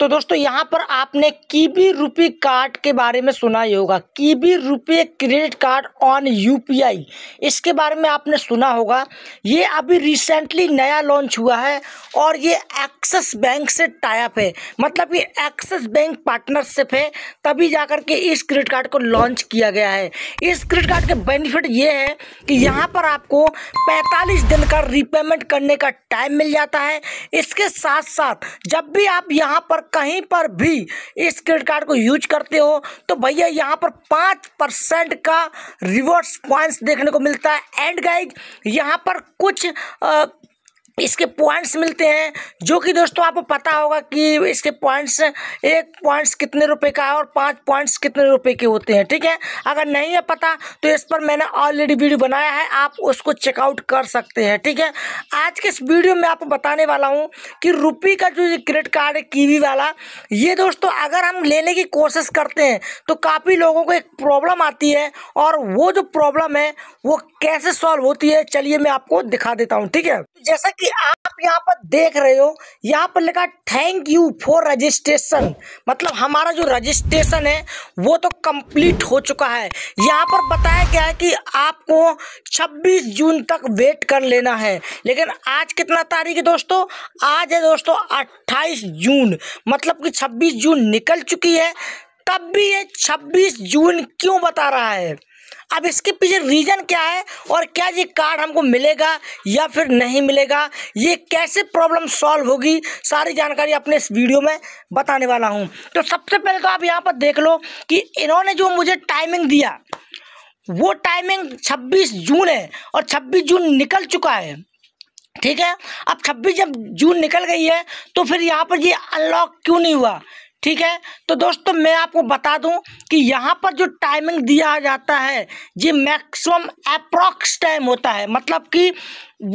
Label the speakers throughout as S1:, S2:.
S1: तो दोस्तों यहाँ पर आपने कीबी रुपये कार्ड के बारे में सुना ही होगा कीबी रुपये क्रेडिट कार्ड ऑन यूपीआई इसके बारे में आपने सुना होगा ये अभी रिसेंटली नया लॉन्च हुआ है और ये एक्सिस बैंक से टाइप है मतलब ये एक्सिस बैंक पार्टनरशिप है तभी जा के इस क्रेडिट कार्ड को लॉन्च किया गया है इस क्रेडिट कार्ड के बेनिफिट ये है कि यहाँ पर आपको पैंतालीस दिन का रिपेमेंट करने का टाइम मिल जाता है इसके साथ साथ जब भी आप यहाँ पर कहीं पर भी इस क्रेडिट कार्ड को यूज करते हो तो भैया यहाँ पर पाँच परसेंट का रिवर्स पॉइंट्स देखने को मिलता है एंड गाइज यहाँ पर कुछ इसके पॉइंट्स मिलते हैं जो कि दोस्तों आपको पता होगा कि इसके पॉइंट्स एक पॉइंट्स कितने रुपए का है और पांच पॉइंट्स कितने रुपए के होते हैं ठीक है अगर नहीं है पता तो इस पर मैंने ऑलरेडी वीडियो बनाया है आप उसको चेकआउट कर सकते हैं ठीक है आज के इस वीडियो में आपको बताने वाला हूँ कि रुपी का जो क्रेडिट कार्ड है कीवी वाला ये दोस्तों अगर हम लेने की कोशिश करते हैं तो काफ़ी लोगों को एक प्रॉब्लम आती है और वो जो प्रॉब्लम है वो कैसे सॉल्व होती है चलिए मैं आपको दिखा देता हूँ ठीक है जैसा कि आप यहाँ पर देख रहे हो यहाँ पर लिखा थैंक यू फॉर रजिस्ट्रेशन मतलब हमारा जो रजिस्ट्रेशन है वो तो कंप्लीट हो चुका है यहाँ पर बताया गया है कि आपको 26 जून तक वेट कर लेना है लेकिन आज कितना तारीख है दोस्तों आज है दोस्तों 28 जून मतलब कि 26 जून निकल चुकी है तब भी ये 26 जून क्यों बता रहा है अब इसके पीछे रीज़न क्या है और क्या ये कार्ड हमको मिलेगा या फिर नहीं मिलेगा ये कैसे प्रॉब्लम सॉल्व होगी सारी जानकारी अपने इस वीडियो में बताने वाला हूँ तो सबसे पहले तो आप यहाँ पर देख लो कि इन्होंने जो मुझे टाइमिंग दिया वो टाइमिंग 26 जून है और 26 जून निकल चुका है ठीक है अब 26 जब जून निकल गई है तो फिर यहाँ पर ये अनलॉक क्यों नहीं हुआ ठीक है तो दोस्तों मैं आपको बता दूं कि यहाँ पर जो टाइमिंग दिया जाता है ये मैक्सिमम अप्रॉक्स टाइम होता है मतलब कि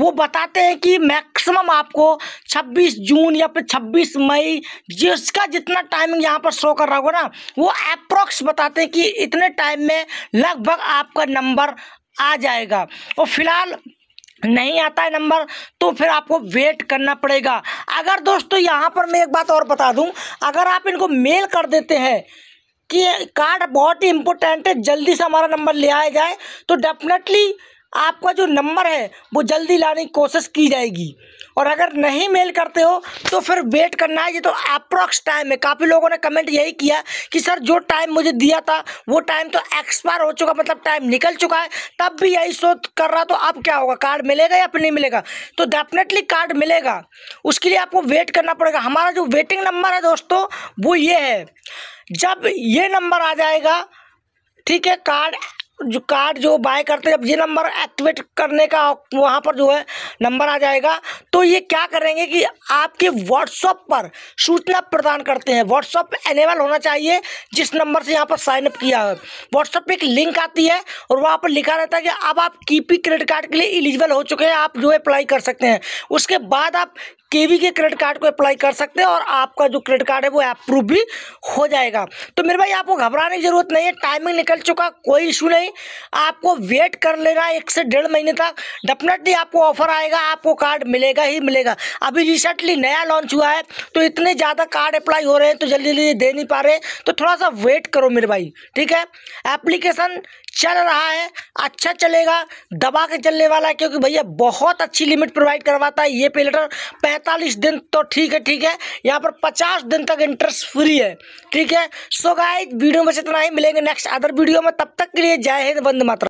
S1: वो बताते हैं कि मैक्सिमम आपको 26 जून या फिर 26 मई जिसका जितना टाइमिंग यहाँ पर शो कर रहा होगा ना वो अप्रॉक्स बताते हैं कि इतने टाइम में लगभग आपका नंबर आ जाएगा और फिलहाल नहीं आता है नंबर तो फिर आपको वेट करना पड़ेगा अगर दोस्तों यहाँ पर मैं एक बात और बता दूँ अगर आप इनको मेल कर देते हैं कि कार्ड बहुत ही इम्पोर्टेंट है जल्दी से हमारा नंबर ले आया जाए तो डेफिनेटली आपका जो नंबर है वो जल्दी लाने की कोशिश की जाएगी और अगर नहीं मेल करते हो तो फिर वेट करना है ये तो अप्रॉक्स टाइम है काफ़ी लोगों ने कमेंट यही किया कि सर जो टाइम मुझे दिया था वो टाइम तो एक्सपायर हो चुका मतलब टाइम निकल चुका है तब भी यही सोच कर रहा तो अब क्या होगा कार्ड मिलेगा या फिर नहीं मिलेगा तो डेफिनेटली कार्ड मिलेगा उसके लिए आपको वेट करना पड़ेगा हमारा जो वेटिंग नंबर है दोस्तों वो ये है जब ये नंबर आ जाएगा ठीक है कार्ड जो कार्ड जो बाय करते जब ये नंबर एक्टिवेट करने का वहाँ पर जो है नंबर आ जाएगा तो ये क्या करेंगे कि आपके व्हाट्सअप पर सूचना प्रदान करते हैं व्हाट्सअप एनेबल होना चाहिए जिस नंबर से यहाँ पर साइनअप किया है व्हाट्सअप पर एक लिंक आती है और वहाँ पर लिखा रहता है कि अब आप कीपी क्रेडिट कार्ड के लिए एलिजिबल हो चुके हैं आप जो अप्लाई कर सकते हैं उसके बाद आप केवी के क्रेडिट कार्ड को अप्लाई कर सकते हैं और आपका जो क्रेडिट कार्ड है वो अप्रूव भी हो जाएगा तो मेरे भाई आपको घबराने की जरूरत नहीं है टाइमिंग निकल चुका कोई इशू नहीं आपको वेट कर लेना एक से डेढ़ महीने तक डेफिनेटली आपको ऑफर आएगा आपको कार्ड मिलेगा ही मिलेगा अभी रिसेंटली नया लॉन्च हुआ है तो इतने ज़्यादा कार्ड अप्लाई हो रहे हैं तो जल्दी जल्दी दे नहीं पा रहे तो थोड़ा सा वेट करो मेरे भाई ठीक है एप्लीकेशन चल रहा है अच्छा चलेगा दबा के चलने वाला है क्योंकि भैया बहुत अच्छी लिमिट प्रोवाइड करवाता है ये पेलेटर पैंतालीस दिन तो ठीक है ठीक है यहाँ पर पचास दिन तक इंटरेस्ट फ्री है ठीक है सो गाइस वीडियो में इतना ही मिलेंगे नेक्स्ट अदर वीडियो में तब तक के लिए जय हिंद बंद मात्रा